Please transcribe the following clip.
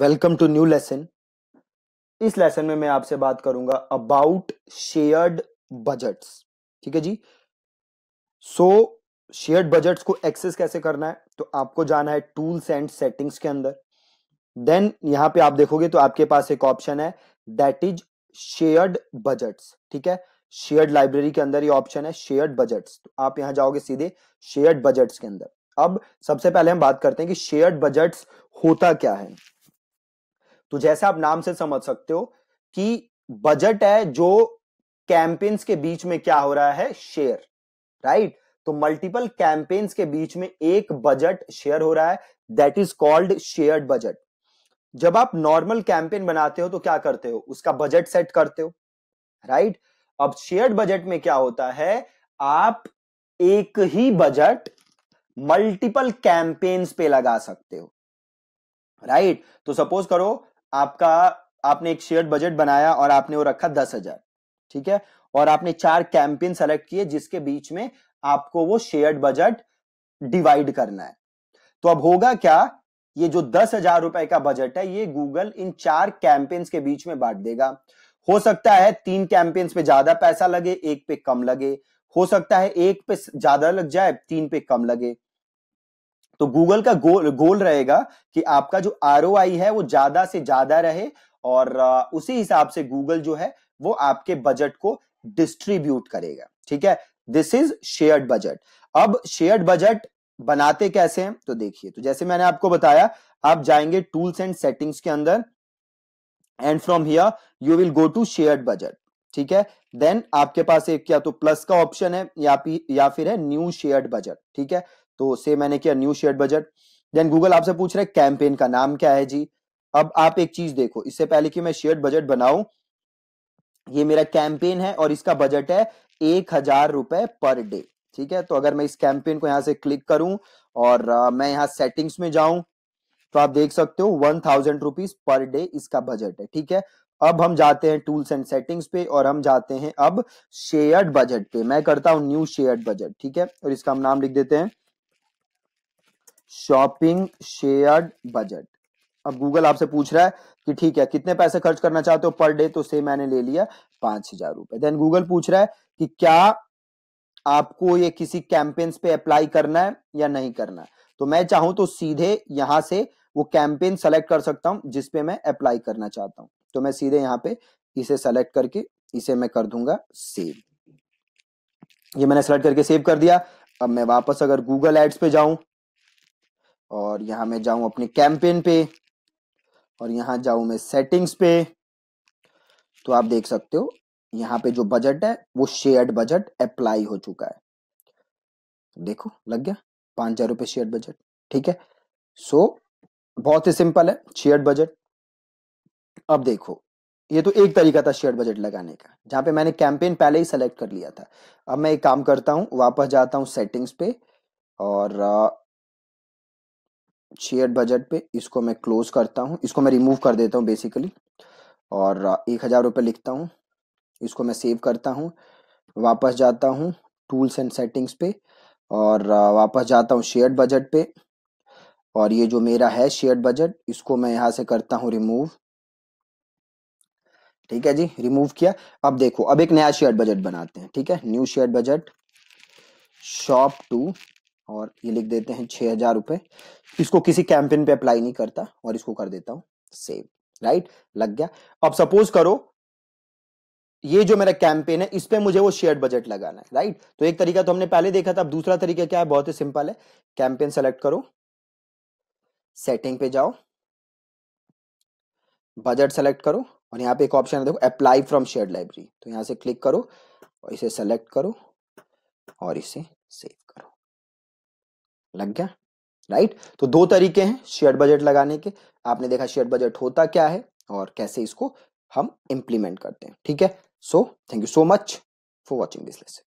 Welcome to new lesson इस lesson में मैं आपसे बात करूंगा अबाउट शेयर्ड बजट्स ठीक है जी सो शेयर्ड बजट्स को एक्सेस कैसे करना है तो आपको जाना है टूल्स एंड सेटिंग्स के अंदर देन यहाँ पे आप देखोगे तो आपके पास एक ऑप्शन है दैट इज शेयर्ड बजट्स ठीक है शेयर्ड लाइब्रेरी के अंदर ये ऑप्शन है शेयर्ड बजट्स तो आप यहां जाओगे सीधे शेयर्ड बजट्स के अंदर अब सबसे पहले हम बात करते हैं कि शेयर्ड बजट्स होता क्या है तो जैसे आप नाम से समझ सकते हो कि बजट है जो कैंपेन्स के बीच में क्या हो रहा है शेयर राइट तो मल्टीपल कैंपेन्स के बीच में एक बजट शेयर हो रहा है that is called shared budget जब आप नॉर्मल कैंपेन बनाते हो तो क्या करते हो उसका बजट सेट करते हो राइट right? अब शेयर्ड बजट में क्या होता है आप एक ही बजट मल्टीपल कैंपेन्स पे लगा सकते हो राइट right? तो सपोज करो आपका आपने एक शेयर बजट बनाया और आपने वो रखा दस हजार ठीक है और आपने चार कैंपेन सेलेक्ट किए जिसके बीच में आपको वो शेयर बजट डिवाइड करना है तो अब होगा क्या ये जो दस हजार रुपए का बजट है ये गूगल इन चार कैंपेन्स के बीच में बांट देगा हो सकता है तीन कैंपेन्स पे ज्यादा पैसा लगे एक पे कम लगे हो सकता है एक पे ज्यादा लग जाए तीन पे कम लगे तो गूगल का गोल गोल रहेगा कि आपका जो आर है वो ज्यादा से ज्यादा रहे और उसी हिसाब से गूगल जो है वो आपके बजट को डिस्ट्रीब्यूट करेगा ठीक है दिस इज शेयर्ड बजट अब शेयर्ड बजट बनाते कैसे हैं तो देखिए तो जैसे मैंने आपको बताया आप जाएंगे टूल्स एंड सेटिंग्स के अंदर and from here you will go to shared budget ठीक है देन आपके पास एक क्या तो प्लस का ऑप्शन है या या फिर है न्यू शेयर्ड बजट ठीक है तो से मैंने किया new share budget then Google आपसे पूछ रहे कैंपेन का नाम क्या है जी अब आप एक चीज देखो इससे पहले कि मैं शेयर बजट बनाऊ ये मेरा कैंपेन है और इसका बजट है एक हजार रुपए पर डे ठीक है तो अगर मैं इस कैंपेन को यहां से क्लिक करूं और आ, मैं यहाँ सेटिंग्स में जाऊं तो आप देख सकते हो one thousand rupees per day इसका बजट है ठीक है अब हम जाते हैं टूल्स एंड सेटिंग्स पे और हम जाते हैं अब शेयर्ड बजट पे मैं करता हूं न्यू शेयर्ड बजट ठीक है और इसका हम नाम लिख देते हैं शॉपिंग शेयर्ड बजट अब गूगल आपसे पूछ रहा है कि ठीक है कितने पैसे खर्च करना चाहते हो पर डे तो से मैंने ले लिया पांच हजार रुपए देन गूगल पूछ रहा है कि क्या आपको ये किसी कैंपेन्स पे अप्लाई करना है या नहीं करना है तो मैं चाहूं तो सीधे यहां से वो कैंपेन सेलेक्ट कर सकता हूं जिसपे मैं अप्लाई करना चाहता हूं तो मैं सीधे यहां पे इसे सेलेक्ट करके इसे मैं कर दूंगा सेव ये मैंने सेलेक्ट करके सेव कर दिया अब मैं वापस अगर गूगल एड्स पे जाऊं और यहां मैं जाऊं अपने कैंपेन पे और यहां जाऊं मैं सेटिंग्स पे तो आप देख सकते हो यहाँ पे जो बजट है वो शेयर्ड बजट अप्लाई हो चुका है देखो लग गया पांच हजार रुपये शेयर बजट ठीक है सो so, बहुत ही सिंपल है शेयर बजट अब देखो ये तो एक तरीका था शेयर बजट लगाने का जहां पे मैंने कैंपेन पहले ही सेलेक्ट कर लिया था अब मैं एक काम करता हूं वापस जाता हूं सेटिंग्स पे और शेयर बजट पे इसको मैं क्लोज करता हूँ इसको मैं रिमूव कर देता हूँ बेसिकली और uh, एक हज़ार रुपये लिखता हूँ इसको मैं सेव करता हूँ वापस जाता हूँ टूल्स एंड सेटिंग्स पे और uh, वापस जाता हूँ शेयर बजट पे और ये जो मेरा है शेयर बजट इसको मैं यहाँ से करता हूँ रिमूव ठीक है जी रिमूव किया अब देखो अब एक नया शेयर बजट बनाते हैं ठीक है new share budget shop two और ये लिख देते हैं छह हजार रुपए इसको किसी कैंपेन पे अप्लाई नहीं करता और इसको कर देता हूं सेव राइट लग गया अब सपोज करो ये जो मेरा कैंपेन है इस पे मुझे वो शेयर बजट लगाना है राइट तो एक तरीका तो हमने पहले देखा था अब दूसरा तरीका क्या है बहुत ही सिंपल है कैंपेन सेलेक्ट करो सेटिंग पे जाओ बजट सेलेक्ट करो और यहाँ पे एक ऑप्शन है देखो अप्लाई फ्रॉम शेयर लाइब्रेरी तो यहां से क्लिक करो और इसे सेलेक्ट करो और इसे सेव करो लग गया राइट तो दो तरीके हैं शेयर बजट लगाने के आपने देखा शेयर बजट होता क्या है और कैसे इसको हम इंप्लीमेंट करते हैं ठीक है so thank you so much for watching this lesson